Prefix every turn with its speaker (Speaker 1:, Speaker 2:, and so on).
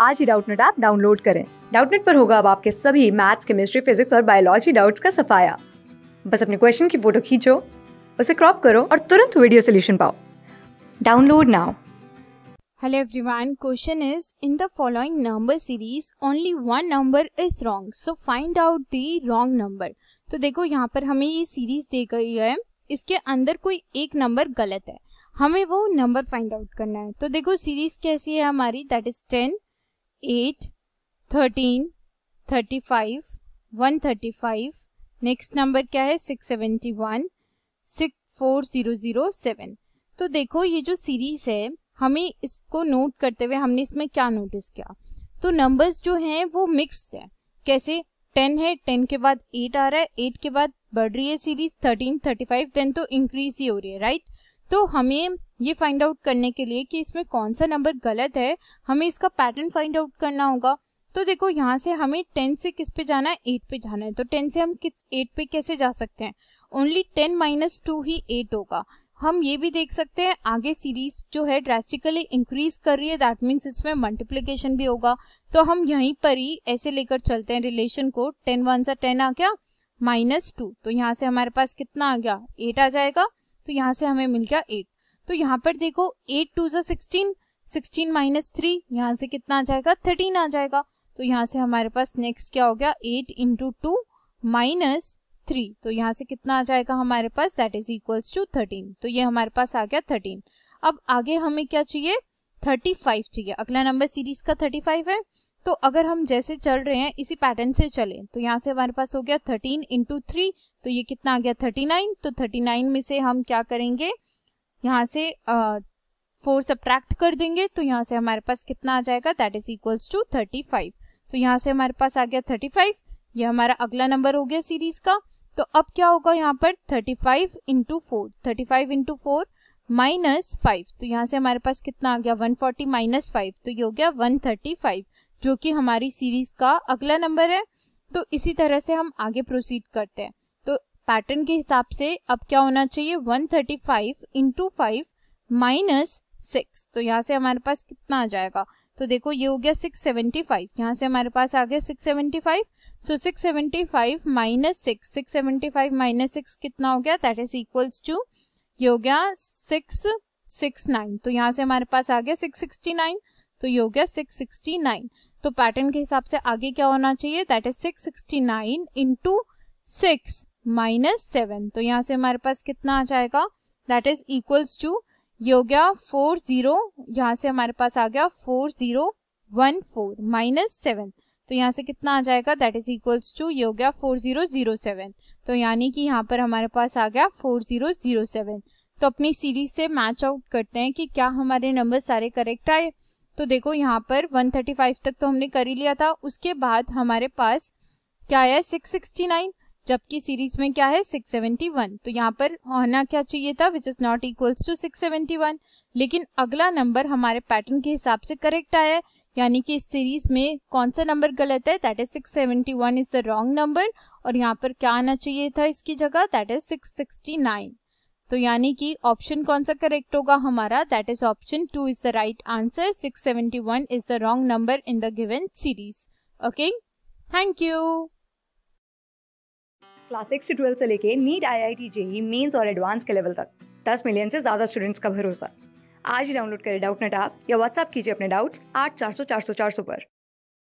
Speaker 1: आज ही Doubtnut app download करें डाउटनेट पर होगा अब आपके सभी मैथ्स केमिस्ट्री फिजिक्स और बायोलॉजी डाउट्स का सफाया बस अपने क्वेश्चन की फोटो खींचो उसे क्रॉप करो और तुरंत वीडियो सोल्यूशन पाओ download now
Speaker 2: hello everyone question is in the following number series only one number is wrong so find out the wrong number तो देखो यहाँ पर हमें ये सीरीज दे गई है इसके अंदर कोई एक नंबर गलत है हमें वो नंबर फाइंड आउट करना है तो देखो सीरीज कैसी है हमारी that is ten eight thirteen thirty five one thirty five next number क्या है six six seventy one four zero zero seven तो देखो ये जो सीरीज है हमें इसको नोट करते हुए हमने इसमें क्या नोटिस किया तो नंबर्स जो हैं वो मिक्स है कैसे टेन है टेन के बाद एट आ रहा है एट के बाद बढ़ रही है series thirteen thirty five then तो इंक्रीज ही हो रही है राइट right? तो हमें ये फाइंड आउट करने के लिए कि इसमें कौन सा नंबर गलत है हमें इसका पैटर्न फाइंड आउट करना होगा तो देखो यहाँ से हमें टेन से किस पे जाना है एट पे जाना है तो टेन से हम किस एट पे कैसे जा सकते हैं ओनली टेन माइनस टू ही एट होगा हम ये भी देख सकते हैं आगे सीरीज जो है ड्रास्टिकली इंक्रीज कर रही है दैट मीन्स इसमें मल्टीप्लीकेशन भी होगा तो हम यहीं पर ही ऐसे लेकर चलते हैं रिलेशन को टेन वन सा टेन आ गया माइनस टू तो यहाँ से हमारे पास कितना आ गया एट आ जाएगा तो यहाँ से हमें मिल गया एट तो यहाँ पर देखो एट टू जो सिक्सटीन सिक्सटीन माइनस थ्री यहाँ से कितना आ जाएगा थर्टीन आ जाएगा तो यहाँ से हमारे पास नेक्स्ट क्या हो गया eight into two minus three तो यहाँ से कितना आ जाएगा हमारे पास that is equals to thirteen तो ये हमारे पास आ गया थर्टीन अब आगे हमें क्या चाहिए थर्टी फाइव चाहिए अगला नंबर सीरीज का थर्टी फाइव है तो अगर हम जैसे चल रहे हैं इसी पैटर्न से चले तो यहाँ से हमारे पास हो गया थर्टीन इंटू थ्री तो ये कितना आ गया थर्टी नाइन तो थर्टी नाइन में से हम क्या करेंगे यहाँ से फोर सब्ट्रैक्ट कर देंगे तो यहाँ से हमारे पास कितना आ जाएगा that is equals to thirty five तो यहाँ से हमारे पास आ गया थर्टी फाइव ये हमारा अगला नंबर हो गया सीरीज का तो अब क्या होगा यहाँ पर thirty five into four thirty five into four minus five तो यहाँ से हमारे पास कितना आ गया वन फोर्टी माइनस फाइव तो ये हो गया वन थर्टी फाइव जो कि हमारी सीरीज का अगला नंबर है तो इसी तरह से हम आगे प्रोसीड करते हैं तो पैटर्न के हिसाब से अब क्या होना चाहिए 135 thirty five into five minus six तो यहाँ से हमारे पास कितना आ जाएगा तो देखो ये हो गया 675 सेवेंटी फाइव यहाँ से हमारे पास आ गया 675 seventy five so six seventy five minus six six seventy five minus six कितना हो गया दैट इज इक्वल्स टू ये हो गया सिक्स सिक्स नाइन तो यहाँ से हमारे पास आ गया सिक्स सिक्सटी नाइन तो ये हो गया सिक्स सिक्सटी नाइन तो पैटर्न के हिसाब से आगे क्या होना चाहिए that is six sixty nine into six minus seven तो यहाँ से हमारे पास कितना आ जाएगा दैट इज इक्वल्स टू ये हो गया फोर जीरो यहाँ से हमारे पास आ गया four zero one four minus seven तो यहाँ से कितना आ जाएगा दैट इज इक्वल्स टू ये हो गया फोर जीरो जीरो सेवन तो यानी कि यहाँ पर हमारे पास आ गया फोर जीरो जीरो सेवन तो अपनी सीरीज से मैच आउट करते हैं कि क्या हमारे नंबर सारे करेक्ट आए तो देखो यहाँ पर 135 तक तो हमने कर ही लिया था उसके बाद हमारे पास क्या है 669 जबकि सीरीज में क्या है 671 तो यहाँ पर होना क्या चाहिए था which is not equals to 671 लेकिन अगला नंबर हमारे पैटर्न के हिसाब से करेक्ट आया है यानी कि इस सीरीज में कौन सा नंबर गलत है that is 671 is the wrong number और यहाँ पर क्या आना चाहिए था इसकी जगह दैट इज 669 तो यानी कि ऑप्शन कौन सा करेक्ट होगा हमारा that is option two is the right answer 671 is the wrong number in the given series okay thank you
Speaker 1: class six to twelfth से लेके NEET I I T JEE mains और advance के level तक दस million से ज़्यादा students का भरोसा आज ही डाउनलोड करें डाउट नेट आप या व्हाट्सअप कीजिए अपने डाउट्स आठ चार सौ चार सौ चार सौ पर